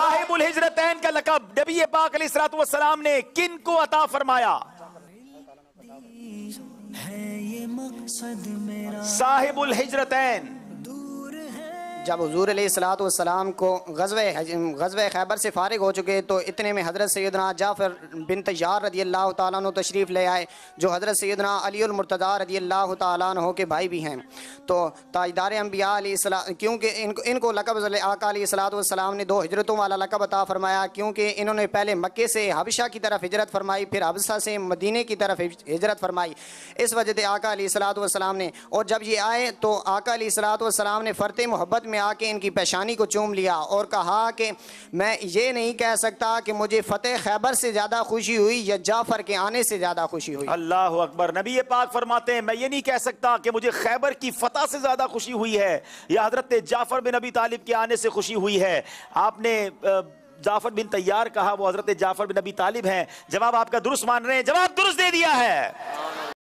साहिबुल हिजरतैन का लकब नबी पाक सलाम ने किन को अता फरमाया साहिबुल हिजरतैन जब हजूर सलाम को गजब खैबर से फ़ारग हो चुके तो इतने में हज़रत सैदना जाफ़र बिन तैयार रदी अल्लाह तु तशरीफ़ ले आए जो हज़रत सैदना अलीमरतदा रदी अल्लाह तु के भाई भी हैं तो ताजदार अम्बिया क्योंकि इनको इनको लकब आका सलातम ने दो हजरतों वाला लकब अता फ़रमाया क्योंकि इन्होंने पहले मक्के से हबशा की तरफ हजरत फरमाई फिर हबसा से मदीने की तरफ हजरत फरमाई इस वजह आका सलाम ने और जब ये आए तो आका सलाम ने फ़रत मोहब्बत में में आके इनकी पेशानी को चूम लिया और कहा कि मैं ये नहीं कह सकता कि मुझे फ़तेह खैबर से ज़्यादा खुशी हुई या जाफ़र के आने से ज़्यादा खुशी हुई अल्लाह अकबर नबी ये पाक फरमाते हैं मैं ये नहीं कह सकता कि मुझे खैबर की फतेह से ज़्यादा खुशी हुई है या हज़रत जाफ़र बिन नबी तालिब के आने से खुशी हुई है आपने जाफ़र बिन तैयार कहा वो हज़रत जाफ़र बिन नबी तालिब हैं जवाब आपका दुरुस्त मान रहे हैं जवाब दुरुस्त दे दिया है